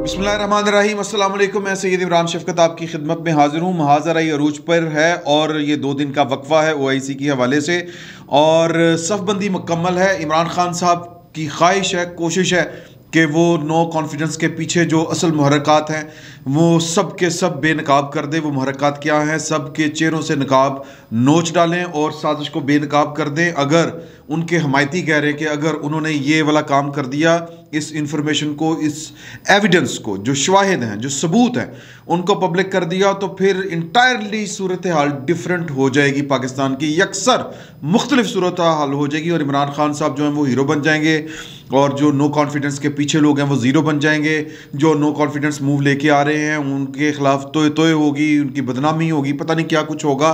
बसमीम मैं सैद इमरान शफकत आपकी खिदमत में हाजिर हूँ आई अरूज पर है और ये दो दिन का वक्फा है ओ आई सी के हवाले से और सफबंदी मुकम्मल है इमरान खान साहब की ख्वाहिश है कोशिश है कि वो नो कॉन्फिडेंस के पीछे जो असल महरक़ात हैं वो सब के सब बेनकाब कर दें वो महरक़ात क्या हैं सब के चेहरों से नकाब नोच डालें और साजिश को बेनकाब कर दें अगर उनके हमायती कह रहे हैं कि अगर उन्होंने ये वाला काम कर दिया इस इंफॉर्मेशन को इस एविडेंस को जो शवाहद हैं जो सबूत हैं उनको पब्लिक कर दिया तो फिर इंटायरली सूरत हाल डिफरेंट हो जाएगी पाकिस्तान की अक्सर मुख्तलिफ सूरत हाल हो जाएगी और इमरान खान साहब जो हैं वो हीरो बन जाएंगे और जो नो कॉन्फिडेंस के पीछे लोग हैं वो ज़ीरो बन जाएंगे जो नो कॉन्फिडेंस मूव लेके आ रहे रहे हैं उनके खिलाफ तोय तोय होगी उनकी बदनामी होगी पता नहीं क्या कुछ होगा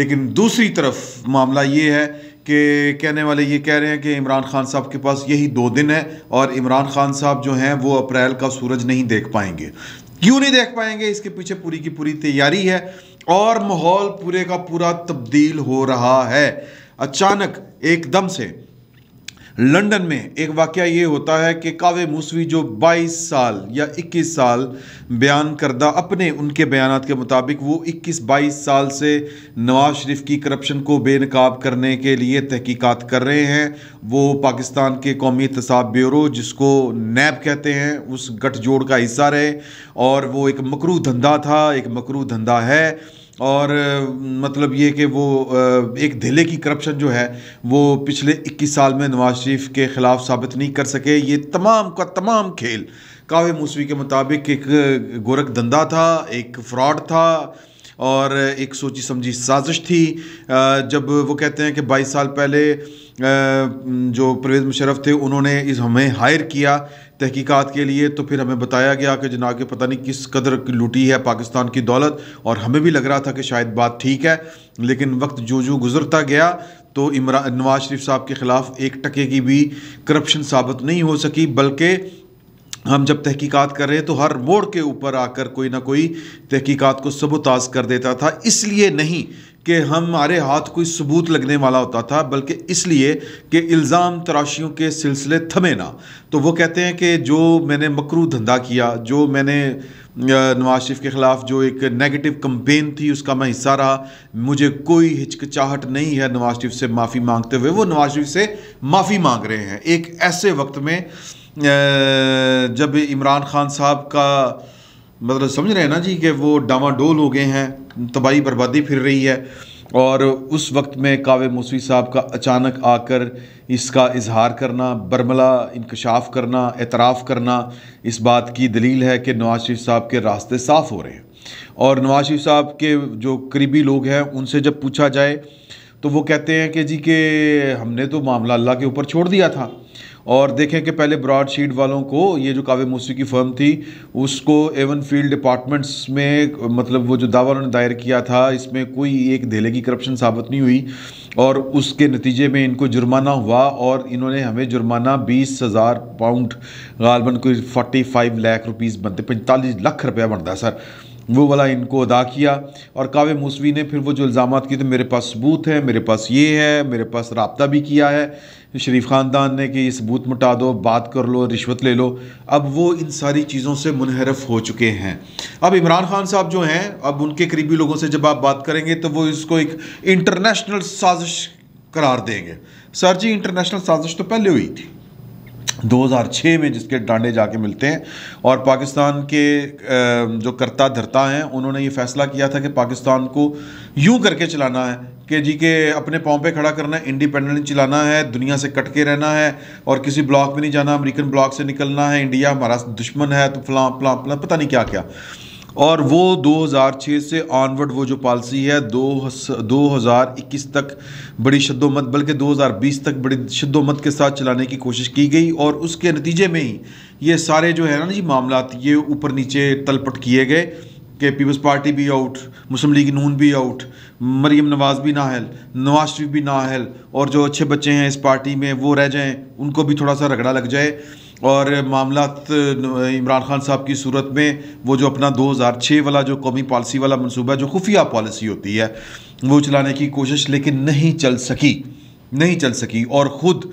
लेकिन दूसरी तरफ मामला ये है कि कहने वाले ये कह रहे हैं कि इमरान खान साहब के पास यही दो दिन है और इमरान खान साहब जो हैं वो अप्रैल का सूरज नहीं देख पाएंगे क्यों नहीं देख पाएंगे इसके पीछे पूरी की पूरी तैयारी है और माहौल पूरे का पूरा तब्दील हो रहा है अचानक एकदम से लंदन में एक वाक्य ये होता है कि कावे मूसवी जो 22 साल या 21 साल बयान करदा अपने उनके बयान के मुताबिक वो 21-22 साल से नवाज शरीफ की करप्शन को बेनकाब करने के लिए तहकीकात कर रहे हैं वो पाकिस्तान के कौमी तसाब ब्यूरो जिसको नैब कहते हैं उस गठजोड़ का हिस्सा रहे और वो एक मकरू धंधा था एक मकरू धंधा है और मतलब ये कि वो एक धिले की करप्शन जो है वो पिछले 21 साल में नवाज़ शरीफ के ख़िलाफ़ साबित नहीं कर सके ये तमाम का तमाम खेल कावे मूसवी के मुताबिक एक गोरख धंधा था एक फ्रॉड था और एक सोची समझी साजिश थी जब वो कहते हैं कि बाईस साल पहले जो परवेज़ मुशरफ थे उन्होंने इस हमें हायर किया तहकीकात के लिए तो फिर हमें बताया गया कि जना के पता नहीं किस कदर लूटी है पाकिस्तान की दौलत और हमें भी लग रहा था कि शायद बात ठीक है लेकिन वक्त जो जो गुजरता गया तो इमरान नवाज शरीफ साहब के ख़िलाफ़ एक टके की भी करप्शन साबित नहीं हो सकी बल्कि हम जब तहकीकात कर रहे हैं तो हर मोड़ के ऊपर आकर कोई ना कोई तहकीकात को सबोताज कर देता था इसलिए नहीं कि हमारे हाथ कोई सबूत लगने वाला होता था बल्कि इसलिए कि इल्ज़ाम तराशियों के सिलसिले थमे ना तो वो कहते हैं कि जो मैंने मकरू धंधा किया जो मैंने नवाज शरीफ के ख़िलाफ़ जो एक नेगेटिव कम्पेन थी उसका मैं हिस्सा रहा मुझे कोई हिचकिचाहट नहीं है नवाज शरीफ से माफ़ी मांगते हुए वो नवाज शरीफ से माफ़ी मांग रहे हैं एक ऐसे वक्त में जब इमरान ख़ान साहब का मतलब समझ रहे हैं ना जी कि वो डामाडोल हो गए हैं तबाही बर्बादी फिर रही है और उस वक्त में कावे मूसवी साहब का अचानक आकर इसका इजहार करना बर्मला इंकशाफ करना एतराफ़ करना इस बात की दलील है कि नवाज शरीफ साहब के रास्ते साफ़ हो रहे हैं और नवाज शरीफ साहब के जो करीबी लोग हैं उनसे जब पूछा जाए तो वो कहते हैं कि जी के हमने तो मामला अल्लाह के ऊपर छोड़ दिया था और देखें कि पहले ब्रॉड शीट वालों को ये जो काव्य मौसी की फर्म थी उसको एवन फील्ड डिपार्टमेंट्स में मतलब वो जो दावा उन्होंने दायर किया था इसमें कोई एक धेले की करप्शन साबित नहीं हुई और उसके नतीजे में इनको जुर्माना हुआ और इन्होंने हमें जुर्माना बीस हज़ार पाउंड गालबन कोई फोर्टी फाइव लाख रुपीज़ बनते पैंतालीस लाख रुपया बनता है सर वो वाला इनको अदा किया और काव्य मूसवी ने फिर वो जो इल्ज़ाम किए थे तो मेरे पास सबूत है मेरे पास ये है मेरे पास रबता भी किया है शरीफ ख़ानदान ने कि ये सबूत मटा दो बात कर लो रिश्वत ले लो अब वो इन सारी चीज़ों से मुनहरफ हो चुके हैं अब इमरान खान साहब जो हैं अब उनके करीबी लोगों से जब आप बात करेंगे तो वो इसको एक इंटरनेशनल साजिश करार देंगे सर जी इंटरनेशनल साजिश तो पहले हुई थी 2006 में जिसके डांडे जाके मिलते हैं और पाकिस्तान के जो करता धरता हैं उन्होंने ये फैसला किया था कि पाकिस्तान को यूं करके चलाना है कि जी के अपने पाँव पे खड़ा करना है इंडिपेंडेंट चलाना है दुनिया से कट के रहना है और किसी ब्लॉक में नहीं जाना अमेरिकन ब्लॉक से निकलना है इंडिया हमारा दुश्मन है तो फलां फलां फलां पता नहीं क्या क्या और वो 2006 से ऑनवर्ड वो जो पॉलिसी है दो दो हज़ार इक्कीस तक बड़ी शदोमत बल्कि 2020 तक बड़ी शदोमत के साथ चलाने की कोशिश की गई और उसके नतीजे में ही ये सारे जो है ना जी मामला ये ऊपर नीचे तलपट किए गए कि पीपल्स पार्टी भी आउट मुस्लिम लीग नून भी आउट मरीम नवाज़ भी नाहल नवाज शरीफ भी नाहल और जो अच्छे बच्चे हैं इस पार्टी में वो रह जाएँ उनको भी थोड़ा सा रगड़ा लग जाए और मामला इमरान खान साहब की सूरत में वो जो अपना 2006 वाला जो कौमी पॉलिसी वाला मनसूबा जो खुफिया पॉलिसी होती है वो चलाने की कोशिश लेकिन नहीं चल सकी नहीं चल सकी और ख़ुद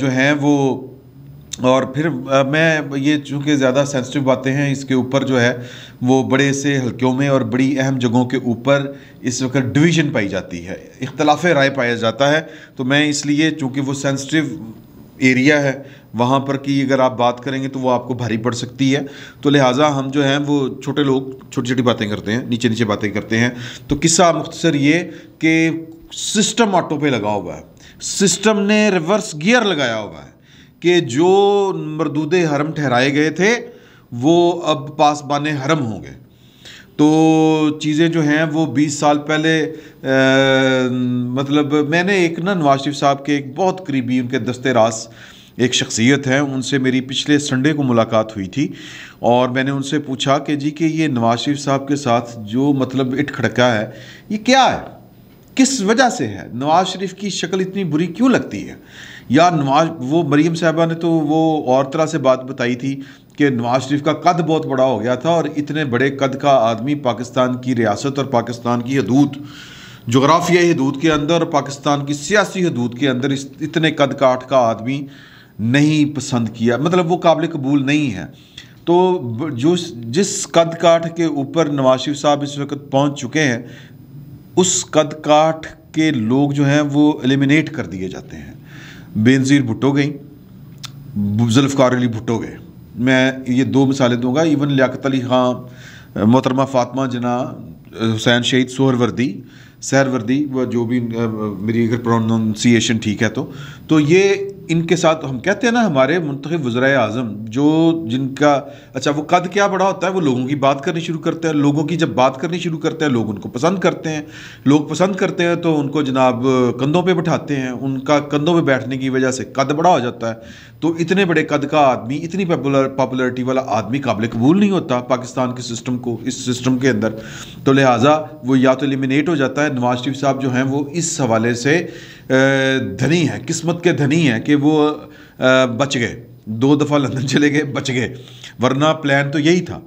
जो हैं वो और फिर मैं ये चूँकि ज़्यादा सेंसिटिव बातें हैं इसके ऊपर जो है वो बड़े से हल्कों में और बड़ी अहम जगहों के ऊपर इस वक्त डिवीजन पाई जाती है इख्तलाफ राय पाया जाता है तो मैं इसलिए चूँकि वो सेंसिटिव एरिया है वहाँ पर की अगर आप बात करेंगे तो वो आपको भारी पड़ सकती है तो लिहाजा हम जो हैं वो छोटे लोग छोटी छोटी बातें करते हैं नीचे नीचे बातें करते हैं तो किस्सा मुख्तर ये कि सिस्टम ऑटो पे लगा हुआ है सिस्टम ने रिवर्स गियर लगाया हुआ है कि जो मरदूद हरम ठहराए गए थे वो अब पासबान हरम होंगे तो चीज़ें जो हैं वो 20 साल पहले आ, मतलब मैंने एक ना नवाज शरीफ साहब के एक बहुत करीबी उनके दस्ते रास एक शख्सियत हैं उनसे मेरी पिछले संडे को मुलाकात हुई थी और मैंने उनसे पूछा कि जी कि ये नवाज शरीफ साहब के साथ जो मतलब इट खड़का है ये क्या है किस वजह से है नवाज शरीफ की शक्ल इतनी बुरी क्यों लगती है या नवाज वो मरीम साहबा ने तो वो और तरह से बात बताई थी कि नवाज शरीफ का कद बहुत बड़ा हो गया था और इतने बड़े कद का आदमी पाकिस्तान की रियासत और पाकिस्तान की हदूद जोग्राफियाई हदूद के अंदर और पाकिस्तान की सियासी हदूद के अंदर इस इतने कद काठ का आदमी नहीं पसंद किया मतलब वो काबिल कबूल नहीं है तो जो जिस कद काठ के ऊपर नवाज शरीफ साहब इस वक्त पहुंच चुके हैं उस कद काठ के लोग जो हैं वो एलिमिनेट कर दिए जाते हैं बेनज़ीर भुट्टो गई जुल्फ़ार अली भुट्टो गए मैं ये दो मिसालें दूंगा इवन लियात अली खां मोहतरमा फातमा जना हुसैन शहीद सोहरवर्दी सहरवर्दी व जो भी मेरी अगर प्रोनाउंसिएशन ठीक है तो तो ये इनके साथ हम कहते हैं ना हमारे मुंतब वज्रा अजम जो जिनका अच्छा वो कद क्या बड़ा होता है वो लोगों की बात करनी शुरू करते हैं लोगों की जब बात करनी शुरू करते हैं लोग उनको पसंद करते हैं लोग पसंद करते हैं तो उनको जनाब कंधों पे बैठाते हैं उनका कंधों पे बैठने की वजह से कद बड़ा हो जाता है तो इतने बड़े कद का आदमी इतनी पॉपुलर पॉपुलरिटी वाला आदमी काबिल कबूल नहीं होता पाकिस्तान के सिस्टम को इस सिस्टम के अंदर तो लिहाजा वो या तो एलिमिनेट हो जाता है नवाज शरीफ साहब जो हैं वो इस हवाले से धनी हैं किस्मत के धनी हैं कि वो बच गए दो दफ़ा लंदन चले गए बच गए वरना प्लान तो यही था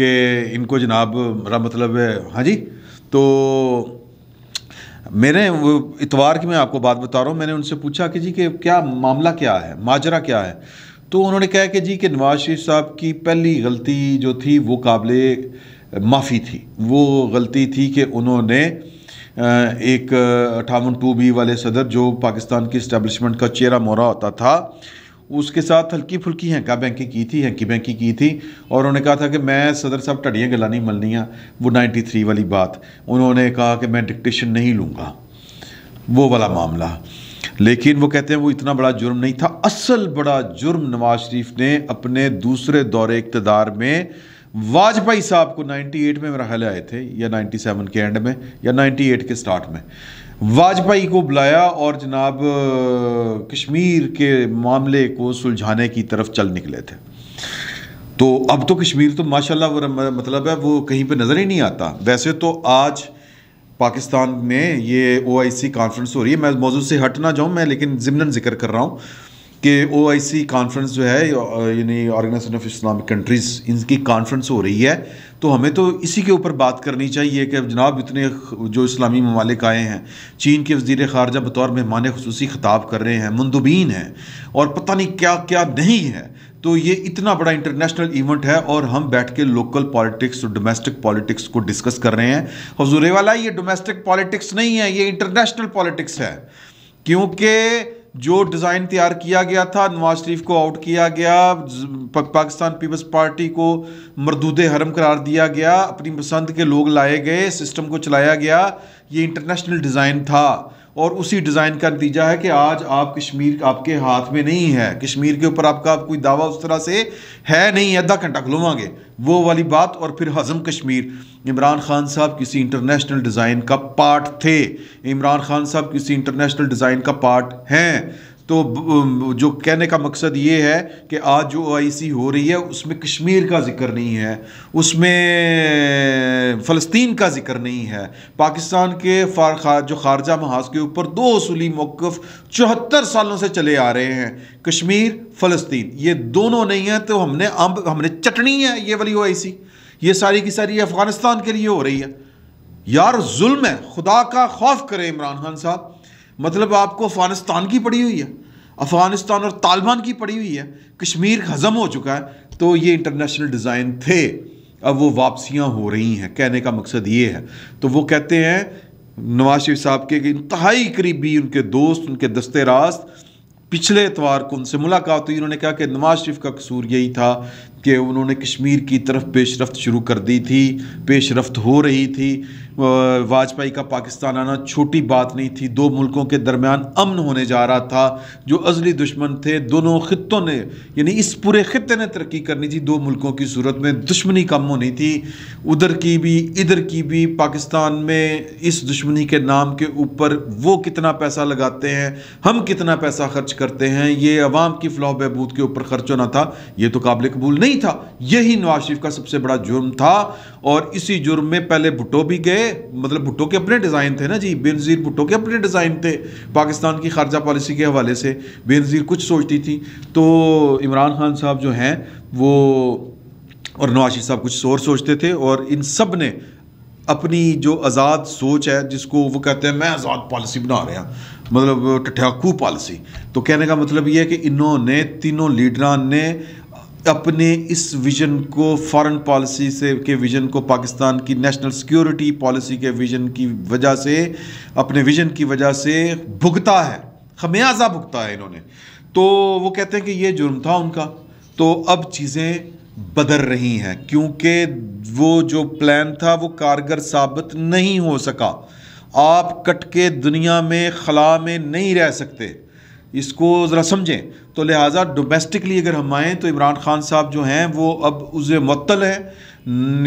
कि इनको जनाब मेरा मतलब है हाँ जी तो मैंने वो इतवार की मैं आपको बात बता रहा हूँ मैंने उनसे पूछा कि जी कि क्या मामला क्या है माजरा क्या है तो उन्होंने कहा कि जी कि नवाज शरीफ साहब की पहली गलती जो थी वो काबिल माफ़ी थी वो गलती थी कि उन्होंने एक अठावन टू बी वाले सदर जो पाकिस्तान की इस्टेब्लिशमेंट का चेहरा मोहरा होता था उसके साथ हल्की फुल्की हैंका बैंकिंग की थी हैंकी बैंकिंग की थी और उन्होंने कहा था कि मैं सदर साहब टडियाँ गलानी मलनियाँ वो 93 वाली बात उन्होंने कहा कि मैं डिक्टेशन नहीं लूँगा वो वाला मामला लेकिन वो कहते हैं वो इतना बड़ा जुर्म नहीं था असल बड़ा जुर्म नवाज शरीफ ने अपने दूसरे दौरे इकतदार में वाजपेयी साहब को 98 में मेरा ख्याल आए थे या 97 के एंड में या 98 के स्टार्ट में वाजपेयी को बुलाया और जनाब कश्मीर के मामले को सुलझाने की तरफ चल निकले थे तो अब तो कश्मीर तो माशाल्लाह वो मतलब है वो कहीं पे नज़र ही नहीं आता वैसे तो आज पाकिस्तान में ये ओ आई सी कॉन्फ्रेंस हो रही है मैं मौजूद से हट ना जाऊँ मैं लेकिन ज़िमन जिक्र कर रहा हूँ कि ओ कॉन्फ्रेंस जो है यानी ऑर्गेनाइजेशन ऑफ इस्लामिक कंट्रीज़ इनकी कॉन्फ्रेंस हो रही है तो हमें तो इसी के ऊपर बात करनी चाहिए कि जनाब इतने जो इस्लामी ममालिक आए हैं चीन के वजीर खारजा बतौर मेहमान खसूस ख़िताब कर रहे हैं मंदुबीन हैं और पता नहीं क्या क्या नहीं है तो ये इतना बड़ा इंटरनेशनल इवेंट है और हम बैठ के लोकल पॉलिटिक्स और डोमेस्टिक पॉलिटिक्स को डिस्कस कर रहे हैं हजूरे वाला ये डोमेस्टिक पॉलिटिक्स नहीं है ये इंटरनेशनल पॉलिटिक्स है क्योंकि जो डिज़ाइन तैयार किया गया था नवाज शरीफ को आउट किया गया पाकिस्तान पीपल्स पार्टी को मरदूद हरम करार दिया गया अपनी पसंद के लोग लाए गए सिस्टम को चलाया गया ये इंटरनेशनल डिज़ाइन था और उसी डिज़ाइन का नतीजा है कि आज आप कश्मीर आपके हाथ में नहीं है कश्मीर के ऊपर आपका कोई दावा उस तरह से है नहीं आधा घंटा खुलवागे वो वाली बात और फिर हज़म कश्मीर इमरान खान साहब किसी इंटरनेशनल डिज़ाइन का पार्ट थे इमरान खान साहब किसी इंटरनेशनल डिज़ाइन का पार्ट हैं तो जो कहने का मकसद ये है कि आज जो आईसी हो रही है उसमें कश्मीर का जिक्र नहीं है उसमें फ़लस्तीन का जिक्र नहीं है पाकिस्तान के फार जो खारजा महाज के ऊपर दो असूली मौक़ चौहत्तर सालों से चले आ रहे हैं कश्मीर फ़लस्तीन ये दोनों नहीं हैं तो हमने अम्ब हमने चटनी है ये वाली ओ आई ये सारी की सारी अफ़गानिस्तान के लिए हो रही है यार जुल्म है खुदा का खौफ करें इमरान खान साहब मतलब आपको अफ़गानिस्तान की पड़ी हुई है अफ़गानिस्तान और तालिबान की पड़ी हुई है कश्मीर हज़म हो चुका है तो ये इंटरनेशनल डिज़ाइन थे अब वो वापसियाँ हो रही हैं कहने का मकसद ये है तो वो कहते हैं नवाज शरीफ साहब के इंतहाई करीबी उनके दोस्त उनके दस्ते रास्त पिछले एतवार को उनसे मुलाकात हुई उन्होंने कहा कि नवाज शरीफ का कसूर यही था कि उन्होंने कश्मीर की तरफ पेशरफ्त शुरू कर दी थी पेशरफ्त हो रही थी वाजपेयी का पाकिस्तान आना छोटी बात नहीं थी दो मुल्कों के दरमियान अमन होने जा रहा था जो अजली दुश्मन थे दोनों ख़ितों ने यानी इस पूरे ख़त्े ने तरक्की करनी थी दो मुल्कों की सूरत में दुश्मनी कम होनी थी उधर की भी इधर की भी पाकिस्तान में इस दुश्मनी के नाम के ऊपर वो कितना पैसा लगाते हैं हम कितना पैसा खर्च करते हैं ये अवाम की फलाह बहबूद के ऊपर खर्च होना था ये तो काबिल कबूल नहीं था यही नवाज शरीफ का सबसे बड़ा जुर्म था और इसी जुर्म में पहले भुटो भी गए मतलब भुट्टो के अपने डिज़ाइन थे ना जी बेनज़ीर भुट्टो के अपने डिज़ाइन थे पाकिस्तान की खारजा पॉलिसी के हवाले से बेनज़ीर कुछ सोचती थी तो इमरान खान साहब जो हैं वो और नवाशी साहब कुछ और सोचते थे और इन सब ने अपनी जो आज़ाद सोच है जिसको वो कहते हैं मैं आज़ाद पॉलिसी बना रहे हैं मतलब टठाकू पॉलिसी तो कहने का मतलब ये है कि इन्होंने तीनों लीडरान ने अपने इस विज़न को फॉरेन पॉलिसी से के विज़न को पाकिस्तान की नेशनल सिक्योरिटी पॉलिसी के विज़न की वजह से अपने विज़न की वजह से भुगता है खमियाजा भुगता है इन्होंने तो वो कहते हैं कि ये जुर्म था उनका तो अब चीज़ें बदल रही हैं क्योंकि वो जो प्लान था वो कारगर साबित नहीं हो सका आप कट के दुनिया में खला में नहीं रह सकते इसको ज़रा समझें तो लिहाजा डोमेस्टिकली अगर हम आएँ तो इमरान खान साहब जो हैं वो अब उसे मतल है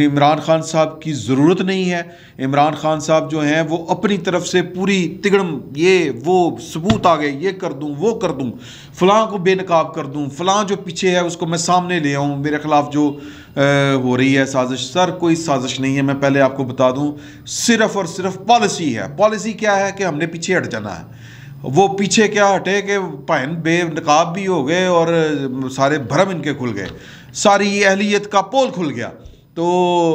इमरान खान साहब की ज़रूरत नहीं है इमरान खान साहब जो हैं वो अपनी तरफ से पूरी तिगड़म ये वो सबूत आ गए ये कर दूँ वो कर दूँ फ़लाँ को बेनकाब कर दूँ फ़लाँ जो पीछे है उसको मैं सामने ले आऊँ मेरे ख़िलाफ़ जो आ, हो रही है साजिश सर कोई साजिश नहीं है मैं पहले आपको बता दूँ सिर्फ़ और सिर्फ पॉलिसी है पॉलिसी क्या है कि हमने पीछे हट जाना है वो पीछे क्या हटे कि पहन बेनकाब भी हो गए और सारे भरम इनके खुल गए सारी अहलीत का पोल खुल गया तो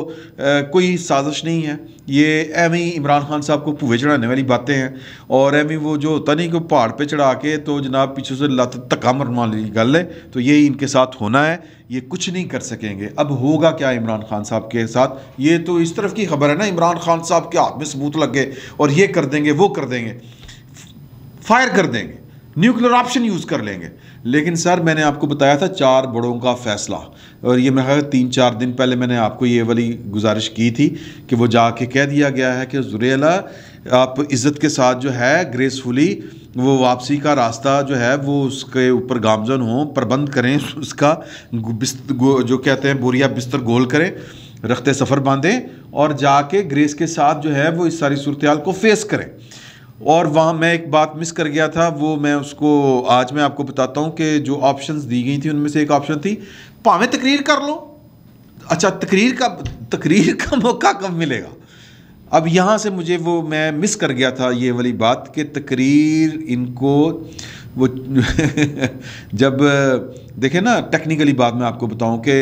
आ, कोई साजिश नहीं है ये एम ही इमरान खान साहब को पुवे चढ़ाने वाली बातें हैं और एम ही वो जो होता नहीं कि पहाड़ पे चढ़ा के तो जनाब पीछे से लत धक्का मरने वाली गल है तो यही इनके साथ होना है ये कुछ नहीं कर सकेंगे अब होगा क्या इमरान खान साहब के साथ ये तो इस तरफ की खबर है ना इमरान खान साहब के हाथ में सबूत लग गए और ये कर देंगे वो कर देंगे फायर कर देंगे न्यूक्लियर ऑप्शन यूज़ कर लेंगे लेकिन सर मैंने आपको बताया था चार बड़ों का फैसला और ये मेरा तीन चार दिन पहले मैंने आपको ये वाली गुजारिश की थी कि वो जाके कह दिया गया है कि जुरेला आप इज़्ज़त के साथ जो है ग्रेसफुली वो वापसी का रास्ता जो है वो उसके ऊपर गामजन हो प्रबंध करें उसका जो कहते हैं बोरिया बिस्तर गोल करें रखते सफ़र बांधें और जाके ग्रेस के साथ जो है वो इस सारी सूरत को फेस करें और वहाँ मैं एक बात मिस कर गया था वो मैं उसको आज मैं आपको बताता हूँ कि जो ऑप्शंस दी गई थी उनमें से एक ऑप्शन थी भावें तकरीर कर लो अच्छा तकरीर का तकरीर का मौका कब मिलेगा अब यहाँ से मुझे वो मैं मिस कर गया था ये वाली बात कि तकरीर इनको वो जब देखें ना टेक्निकली बात मैं आपको बताऊं कि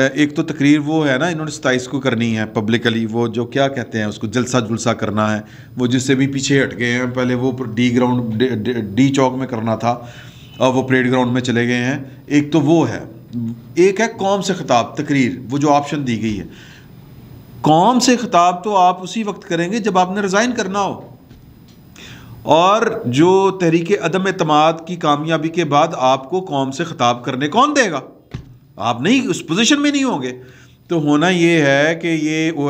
एक तो तकरीर वो है ना इन्होंने सताईस को करनी है पब्लिकली वो जो क्या कहते हैं उसको जलसा जुलसा करना है वो जिससे भी पीछे हट गए हैं पहले वो डी ग्राउंड डी चौक में करना था अब वो परेड ग्राउंड में चले गए हैं एक तो वो है एक है कौम से खिताब तकरीर वो जो ऑप्शन दी गई है कौम से खिताब तो आप उसी वक्त करेंगे जब आपने रिज़ाइन करना हो और जो तहरीक अदम अतमाद की कामयाबी के बाद आपको कौम से खिताब करने कौन देगा आप नहीं उस पोजीशन में नहीं होंगे तो होना ये है कि ये ओ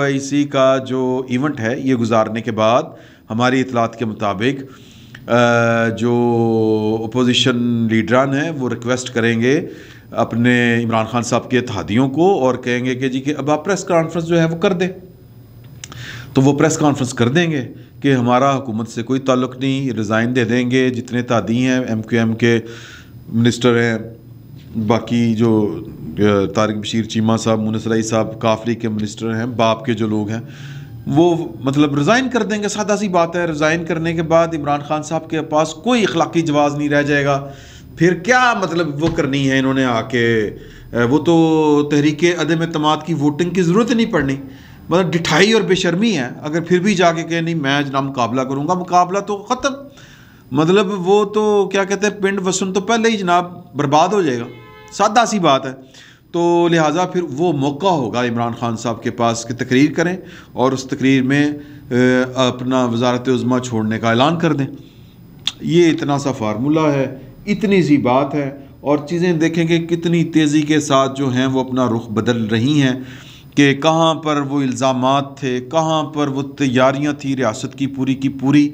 का जो इवेंट है ये गुजारने के बाद हमारी इतलात के मुताबिक जो अपोजिशन लीडरान हैं वो रिक्वेस्ट करेंगे अपने इमरान खान साहब के इतिहादियों को और कहेंगे कि जी कि अब आप प्रेस कॉन्फ्रेंस जो है वो कर दें तो वो प्रेस कॉन्फ्रेंस कर देंगे कि हमारा हुकूमत से कोई ताल्लुक़ नहीं रिज़ाइन दे देंगे जितने तादी हैं एम क्यू एम के मिनिस्टर हैं बाकी जो तारिक बशीर चीमा साहब मुनसराई साहब काफली के मिनिस्टर हैं बाप के जो लोग हैं वो मतलब रिज़ाइन कर देंगे सादा सी बात है रिज़ाइन करने के बाद इमरान खान साहब के पास कोई अखलाकी जवाब नहीं रह जाएगा फिर क्या मतलब वो करनी है इन्होंने आके वो तो तहरीक अदम अतमाद की वोटिंग की ज़रूरत नहीं पड़नी मतलब डिठाई और बेशर्मी है अगर फिर भी जाके कहें नहीं मैं जना मुकाबला करूँगा मुकाबला तो ख़त्म मतलब वो तो क्या कहते हैं पिंड वसन तो पहले ही जनाब बर्बाद हो जाएगा सादा सी बात है तो लिहाजा फिर वो मौका होगा इमरान खान साहब के पास कि तकरीर करें और उस तकरीर में अपना वजारत उज़मा छोड़ने का ऐलान कर दें ये इतना सा फार्मूला है इतनी सी बात है और चीज़ें देखेंगे कितनी तेज़ी के साथ जो हैं वो अपना रुख बदल रही हैं कि कहाँ पर वो इल्ज़ाम थे कहाँ पर वो तैयारियाँ थी रियासत की पूरी की पूरी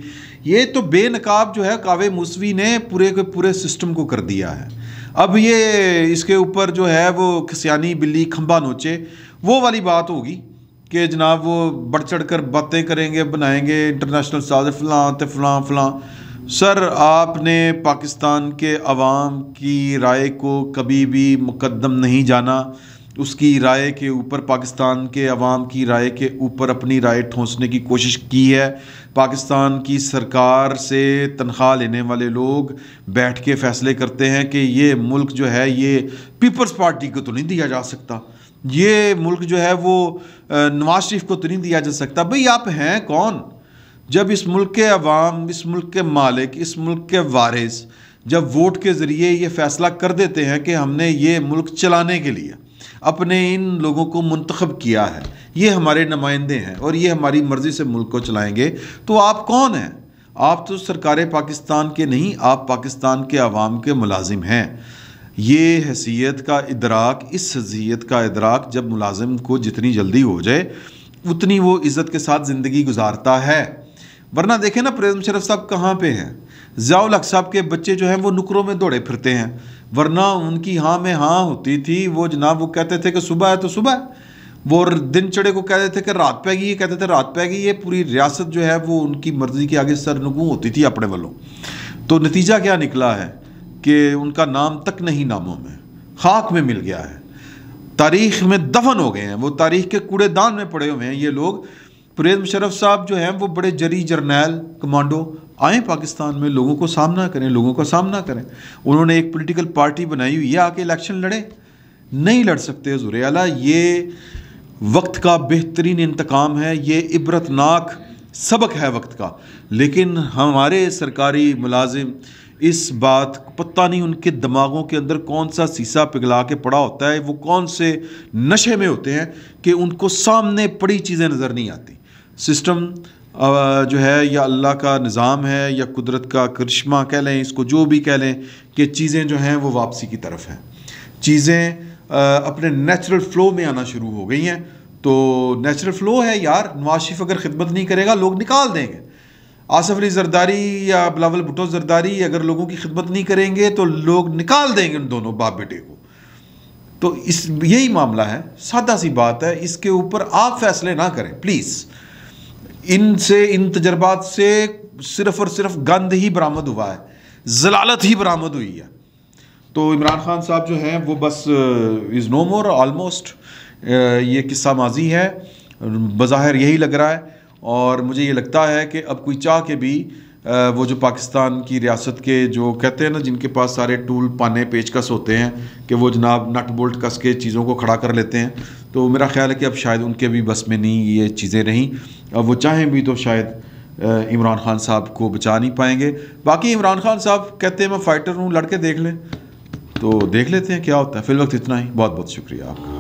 ये तो बेनकाब जो है कावे मूसवी ने पूरे के पूरे सिस्टम को कर दिया है अब ये इसके ऊपर जो है वो खसियानी बिल्ली खम्बा नोचे वो वाली बात होगी कि जनाब वो बढ़ चढ़ कर बातें करेंगे बनाएंगे इंटरनेशनल साज फलां तो फलां फलां सर आपने पाकिस्तान के अवाम की राय को कभी भी मुकदम नहीं जाना उसकी राय के ऊपर पाकिस्तान के अवाम की राय के ऊपर अपनी राय ठोंसने की कोशिश की है पाकिस्तान की सरकार से तनख्वाह लेने वाले लोग बैठ के फैसले करते हैं कि ये मुल्क जो है ये पीपल्स पार्टी को तो नहीं दिया जा सकता ये मुल्क जो है वो नवाज शरीफ को तो नहीं दिया जा सकता भाई आप हैं कौन जब इस मुल्क के अवाम इस मुल्क के मालिक इस मुल्क के वारिस जब वोट के ज़रिए ये फ़ैसला कर देते हैं कि हमने ये मुल्क चलाने के लिए अपने इन लोगों को मंतखब किया है ये हमारे नुमाइंदे हैं और ये हमारी मर्ज़ी से मुल्क को चलाएँगे तो आप कौन हैं आप तो सरकार पाकिस्तान के नहीं आप पाकिस्तान के आवाम के मुलाजिम हैं ये हैसियत का इदराक इस हैसियत का इदराक जब मुलाजिम को जितनी जल्दी हो जाए उतनी वो इज़्ज़त के साथ ज़िंदगी गुजारता है वरना देखें ना प्रेम शरफ साहब कहाँ पे हैं जयाल हक साहब के बच्चे जो हैं वो नुकरों में दौड़े फिरते हैं वरना उनकी हाँ में हाँ होती थी वो जनाब वो कहते थे कि सुबह है तो सुबह है वो दिन चढ़े को कहते थे कि रात पै गई कहते थे रात पै गई ये पूरी रियासत जो है वो उनकी मर्ज़ी के आगे सरनगू होती थी अपने वालों तो नतीजा क्या निकला है कि उनका नाम तक नहीं नामों में खाक में मिल गया है तारीख में दफन हो गए हैं वो तारीख के कूड़ेदान में पड़े हुए हैं ये लोग प्रेम मुशरफ साहब जो हैं वो बड़े जरी जरनेल कमांडो आएँ पाकिस्तान में लोगों को सामना करें लोगों का सामना करें उन्होंने एक पोलिटिकल पार्टी बनाई हुई है आके इलेक्शन लड़े नहीं लड़ सकते हजूर अला ये वक्त का बेहतरीन इंतकाम है ये इबरतनाक सबक है वक्त का लेकिन हमारे सरकारी मुलाजिम इस बात पता नहीं उनके दिमागों के अंदर कौन सा शीशा पिघला के पड़ा होता है वो कौन से नशे में होते हैं कि उनको सामने पड़ी चीज़ें नज़र नहीं आती सिस्टम जो है या अल्लाह का निज़ाम है या कुदरत का करिश्मा कह लें इसको जो भी कह लें कि चीज़ें जो हैं वो वापसी की तरफ हैं चीज़ें अपने नेचुरल फ़्लो में आना शुरू हो गई हैं तो नेचुरल फ़्लो है यार नवाज शरीफ अगर खिदमत नहीं करेगा लोग निकाल देंगे आसफ़ अली जरदारी या बिलावल भुटो जरदारी अगर लोगों की खिदमत नहीं करेंगे तो लोग निकाल देंगे उन दोनों बाप बेटे को तो इस यही मामला है सादा सी बात है इसके ऊपर आप फैसले ना करें प्लीज़ इनसे इन तजर्बात से सिर्फ़ और सिर्फ गंद ही बरामद हुआ है जलालत ही बरामद हुई है तो इमरान खान साहब जो हैं वो बस इज़ नो मोर ऑलमोस्ट ये किस्सा माजी है बज़ाहिर यही लग रहा है और मुझे ये लगता है कि अब कोई चाह के भी वो जो पाकिस्तान की रियासत के जो कहते हैं ना जिनके पास सारे टूल पाने पेचकस होते हैं कि वो जनाब नट बोल्ट कस के चीज़ों को खड़ा कर लेते हैं तो मेरा ख्याल है कि अब शायद उनके भी बस में नहीं ये चीज़ें रहीं अब वो चाहें भी तो शायद इमरान खान साहब को बचा नहीं पाएंगे बाकी इमरान खान साहब कहते हैं मैं फ़ाइटर हूँ लड़के देख लें तो देख लेते हैं क्या होता है वक्त इतना ही बहुत बहुत शुक्रिया आपका